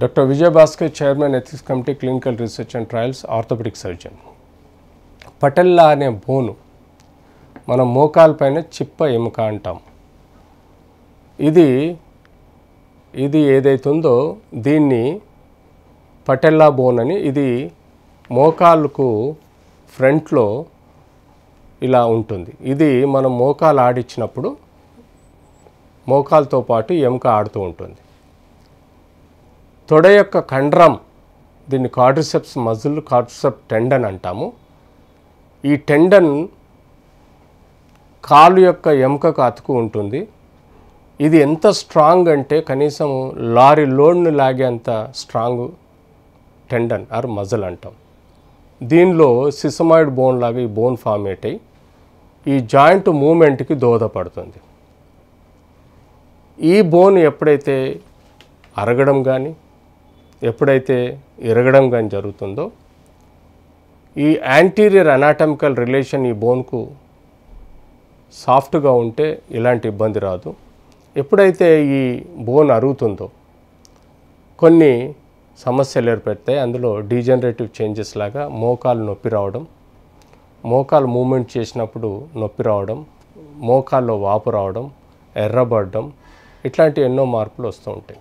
doctor Vijayabhaskar chairman ethics committee clinical research and trials orthopaedic surgeon patella అనే bone మన మోకాలపైన చిప్ప ఎముక అంటాం ఇది ఇది ఏదైతుందో దీన్ని పటెల్లా బోన్ అని ఇది మోకాలుకు ఫ్రంట్లో ఇలా ఉంటుంది ఇది మనం మోకాలు ఆడిచ్చినప్పుడు మోకాలతో పాటు ఎముక ఆడుతూ ఉంటుంది తొడ యొక్క కండ్రం దీన్ని కార్డిసెప్స్ మజిల్ కార్డిసెప్ టెండన్ అంటాము ఈ టెండన్ కాలు యొక్క ఎముకకు అతుకు ఉంటుంది ఇది ఎంత స్ట్రాంగ్ అంటే కనీసం లారీ లోడ్ను లాగేంత స్ట్రాంగ్ టెండన్ ఆర్ మజిల్ అంటాం దీనిలో సిసమాయిడ్ బోన్ లాగా ఈ బోన్ ఫార్మేట్ అయ్యి ఈ జాయింట్ మూమెంట్కి దోహదపడుతుంది ఈ బోన్ ఎప్పుడైతే అరగడం కానీ ఎప్పుడైతే ఎరగడం కానీ జరుగుతుందో ఈ యాంటీరియర్ అనాటమికల్ రిలేషన్ ఈ బోన్కు సాఫ్ట్గా ఉంటే ఇలాంటి ఇబ్బంది రాదు ఎప్పుడైతే ఈ బోన్ అరుగుతుందో కొన్ని సమస్యలు ఏర్పడతాయి అందులో డీజనరేటివ్ చేంజెస్ లాగా మోకాలు నొప్పి రావడం మోకాలు మూమెంట్ చేసినప్పుడు నొప్పి రావడం మోకాల్లో వాపు రావడం ఎర్రబడడం ఇట్లాంటి ఎన్నో మార్పులు వస్తూ ఉంటాయి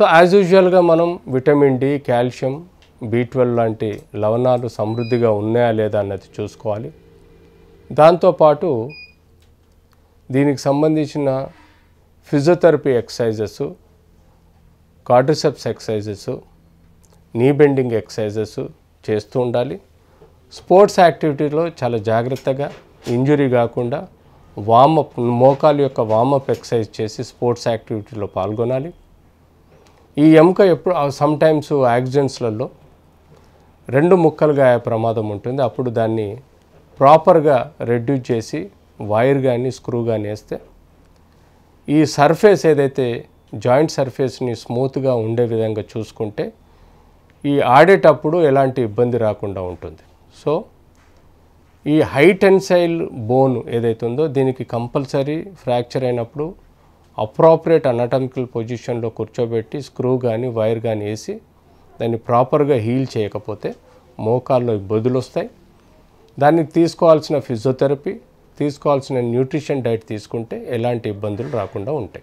సో యాజ్ యూజువల్గా మనం vitamin D calcium B twelve లాంటి లవణాలు సమృద్ధిగా ఉన్నాయా లేదా అన్నది చూసుకోవాలి దాంతోపాటు దీనికి సంబంధించిన physiotherapy exercises quadriceps exercises knee bending exercises చేస్తూ ఉండాలి స్పోర్ట్స్ యాక్టివిటీలో చాలా జాగ్రత్తగా ఇంజురీ కాకుండా వామప్ మోకాలు యొక్క వామప్ ఎక్సర్సైజ్ చేసి స్పోర్ట్స్ యాక్టివిటీలో పాల్గొనాలి ఈ ఎముక ఎప్పుడు సమ్ టైమ్స్ యాక్సిడెంట్స్లలో రెండు ముక్కలుగా అయ్యే ప్రమాదం ఉంటుంది అప్పుడు దాన్ని ప్రాపర్గా రెడ్యూస్ చేసి వైర్ కానీ స్క్రూ కానీ వేస్తే ఈ సర్ఫేస్ ఏదైతే జాయింట్ సర్ఫేస్ని స్మూత్గా ఉండే విధంగా చూసుకుంటే ఈ ఆడేటప్పుడు ఎలాంటి ఇబ్బంది రాకుండా ఉంటుంది సో ఈ హై టెన్సైల్ బోన్ ఏదైతుందో ఉందో దీనికి కంపల్సరీ ఫ్రాక్చర్ అయినప్పుడు అప్రాపరేట్ అనాటమికల్ పొజిషన్లో కూర్చోబెట్టి స్క్రూ కానీ వైర్ కానీ వేసి దాన్ని ప్రాపర్గా హీల్ చేయకపోతే మోకాల్లో ఇబ్బందులు వస్తాయి దానికి తీసుకోవాల్సిన ఫిజియోథెరపీ తీసుకోవాల్సిన న్యూట్రిషన్ డైట్ తీసుకుంటే ఎలాంటి ఇబ్బందులు రాకుండా ఉంటాయి